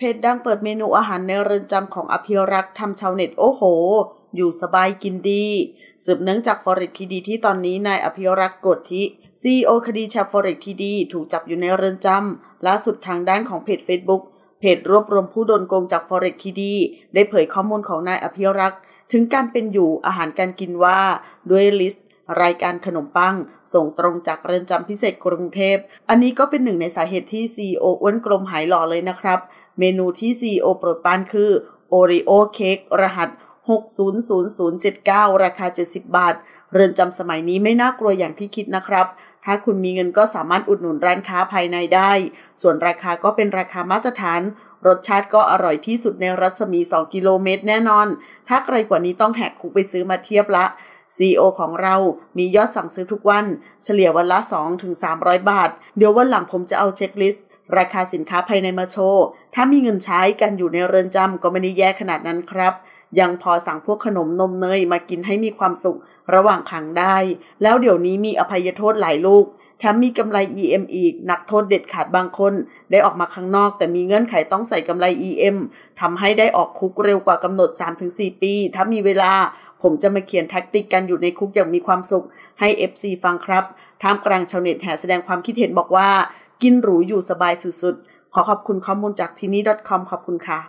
เพจดังเปิดเมนูอาหารในเรือนจำของอภิรักษ์ทำชาวเน็ตโอ้โห อยู่สบายกินดี สืบเนื่องจากฟอริกทีดีที่ตอนนี้นายอภิรักษ์กดทิซีโอคดีชาฟอริกทีดีถูกจับอยู่ในเรือนจำล่าสุดทางด้านของเพจ Facebook เพจรวบรวมผู้โดนโกงจากฟอริกทีดีได้เผยข้อมูลของนายอภิรักษ์ ถึงการเป็นอยู่อาหารการกินว่าด้วยลิสตรายการขนมปังส่งตรงจากเรือนจำพิเศษกรุงเทพ อันนี้ก็เป็นหนึ่งในสาเหตุที่ซีโออ้วนกลมหายหล่อเลยนะครับ เมนูที่ซีโอโปรดปานคือโอริโอเค้กรหัส 600079 ราคา 70 บาท เรือนจำสมัยนี้ไม่น่ากลัวอย่างที่คิดนะครับ ถ้าคุณมีเงินก็สามารถอุดหนุนร้านค้าภายในได้ ส่วนราคาก็เป็นราคามาตรฐาน รสชาติก็อร่อยที่สุดในรัศมี 2 กิโลเมตรแน่นอน ถ้าไกลกว่านี้ต้องแหกคุกไปซื้อมาเทียบละ CEO ของเรา มียอดสั่งซื้อทุกวัน เฉลี่ยวันละ2-300 บาท เดี๋ยววันหลังผมจะเอาเช็คลิสต์ราคาสินค้าภายในมาโชว์ ถ้ามีเงินใช้กันอยู่ในเรือนจำก็ไม่ได้แย่ขนาดนั้นครับ ยังพอสั่งพวกขนมนมเนยมากินให้มีความสุขระหว่างขังได้ แล้วเดี๋ยวนี้มีอภัยโทษหลายลูก แถมมีกำไร EM อีกนักโทษเด็ดขาดบางคน ได้ออกมาข้างนอก แต่มีเงื่อนไขต้องใส่กำไร EM ทำให้ได้ออกคุกเร็วกว่ากำหนด3-4ปี ถ้ามีเวลาผมจะมาเขียนแท็กติกกันอยู่ในคุกอย่างมีความสุขให้ FC ฟังครับ ท่ามกลางชาวเน็ตแห่แสดงความคิดเห็นบอกว่ากินหรูอยู่สบายสุดๆขอขอบคุณข้อมูลจากทีนี้ .com ขอบคุณค่ะ